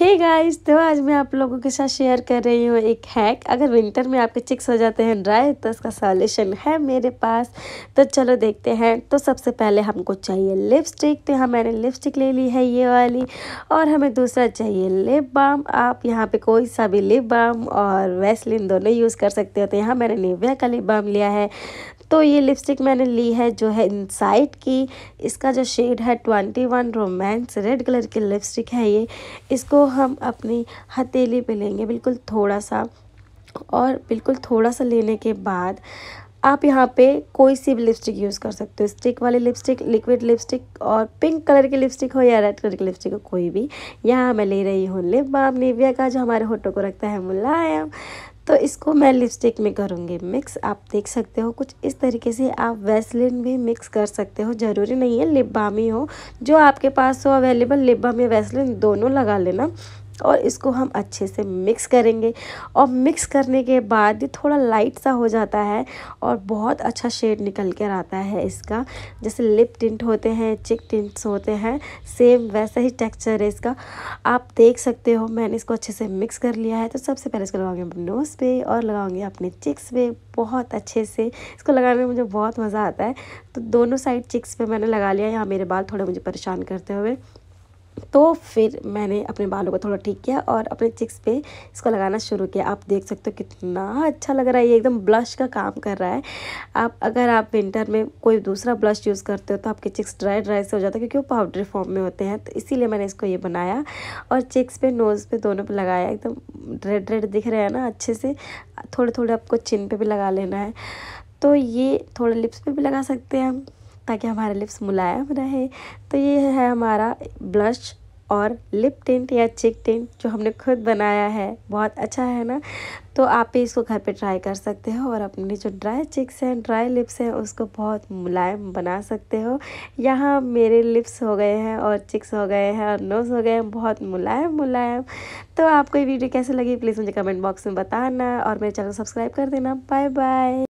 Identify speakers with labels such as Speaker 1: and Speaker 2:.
Speaker 1: hey guys तो आज मैं आप लोगों के साथ शेयर कर रही हूँ एक हैक अगर विंटर में आपके चिक्स हो जाते हैं ड्राई तो इसका सॉल्यूशन है मेरे पास तो चलो देखते हैं तो सबसे पहले हमको चाहिए लिपस्टिक तो यहाँ मैंने लिपस्टिक ले ली है ये वाली और हमें दूसरा चाहिए लिप बाम आप यहाँ पे कोई सा भी लिप बाम और वैसलिन दोनों यूज़ कर सकते हो तो यहाँ मैंने निविया का लिप बाम लिया है तो ये लिपस्टिक मैंने ली है जो है इनसाइड की इसका जो शेड है twenty one romance red colour की लिपस्टिक है ये इसको हम अपनी हथेली पे लेंगे बिल्कुल थोड़ा सा और बिल्कुल थोड़ा सा लेने के बाद आप यहाँ पे कोई सी भी लिपस्टिक यूज़ कर सकते हो स्टिक वाली लिपस्टिक लिक्विड लिपस्टिक और पिंक कलर की लिपस्टिक हो या रेड कलर की लिपस्टिक हो कोई भी यहाँ मैं ले रही हूँ लिप बाम निविया का जो हमारे होटो को रखता है मुलायम तो इसको मैं लिपस्टिक में करूँगी मिक्स आप देख सकते हो कुछ इस तरीके से आप वैसलिन भी मिक्स कर सकते हो ज़रूरी नहीं है लिप बाम ही हो जो आपके पास हो अवेलेबल लिप बाम या वैसलिन दोनों लगा लेना और इसको हम अच्छे से मिक्स करेंगे और मिक्स करने के बाद ये थोड़ा लाइट सा हो जाता है और बहुत अच्छा शेड निकल कर आता है इसका जैसे लिप टिंट होते हैं चिक टिंट्स होते हैं सेम वैसा ही टेक्सचर है इसका आप देख सकते हो मैंने इसको अच्छे से मिक्स कर लिया है तो सबसे पहले इसको लगाऊंगी अपने नोज़ पे और लगाऊंगी अपने चिक्स पे बहुत अच्छे से इसको लगाने में मुझे बहुत मज़ा आता है तो दोनों साइड चिक्स पे मैंने लगा लिया यहाँ मेरे बाल थोड़े मुझे परेशान करते हुए तो फिर मैंने अपने बालों को थोड़ा ठीक किया और अपने चिक्स पे इसको लगाना शुरू किया आप देख सकते हो कितना अच्छा लग रहा है ये एकदम ब्लश का काम कर रहा है आप अगर आप विंटर में कोई दूसरा ब्लश यूज़ करते हो तो आपके चिक्स ड्राई ड्राई से हो जाता है क्योंकि वो पाउडरी फॉर्म में होते हैं तो इसीलिए मैंने इसको ये बनाया और चिक्स पे नोज़ पे दोनों पे लगाया एकदम रेड रेड दिख रहे हैं ना अच्छे से थोड़े थोड़े आपको चिन पे भी लगा लेना है तो ये थोड़े लिप्स पे भी लगा सकते हैं हम ताकि हमारे लिप्स मुलायम रहे तो ये है हमारा ब्लश और लिप टेंट या चिक टेंट जो हमने खुद बनाया है बहुत अच्छा है ना तो आप भी इसको घर पे ट्राई कर सकते हो और अपने जो ड्राई चिक्स हैं ड्राई लिप्स हैं उसको बहुत मुलायम बना सकते हो यहाँ मेरे लिप्स हो गए हैं और चिक्स हो गए हैं और नोज़ हो गए हैं बहुत मुलायम मुलायम तो आपको ये वीडियो कैसे लगी प्लीज़ मुझे कमेंट बॉक्स में बताना और मेरे चैनल सब्सक्राइब कर देना बाय बाय